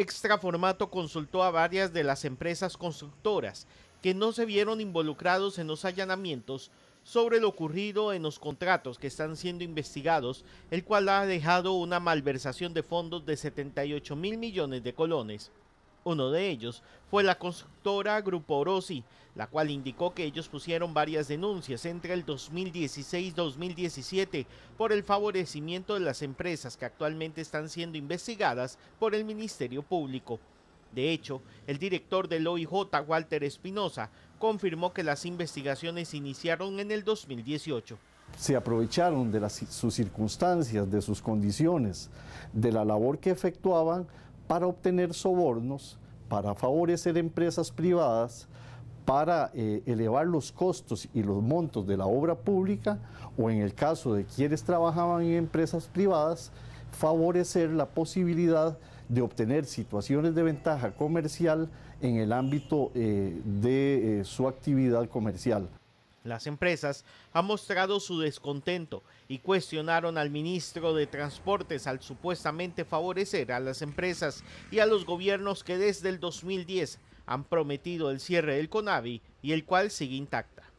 Extraformato consultó a varias de las empresas constructoras que no se vieron involucrados en los allanamientos sobre lo ocurrido en los contratos que están siendo investigados, el cual ha dejado una malversación de fondos de 78 mil millones de colones. Uno de ellos fue la constructora Grupo Orosi, la cual indicó que ellos pusieron varias denuncias entre el 2016-2017 por el favorecimiento de las empresas que actualmente están siendo investigadas por el Ministerio Público. De hecho, el director del OIJ, Walter Espinosa, confirmó que las investigaciones iniciaron en el 2018 se aprovecharon de sus circunstancias, de sus condiciones, de la labor que efectuaban para obtener sobornos, para favorecer empresas privadas, para eh, elevar los costos y los montos de la obra pública o en el caso de quienes trabajaban en empresas privadas, favorecer la posibilidad de obtener situaciones de ventaja comercial en el ámbito eh, de eh, su actividad comercial. Las empresas han mostrado su descontento y cuestionaron al ministro de Transportes al supuestamente favorecer a las empresas y a los gobiernos que desde el 2010 han prometido el cierre del CONAVI y el cual sigue intacta.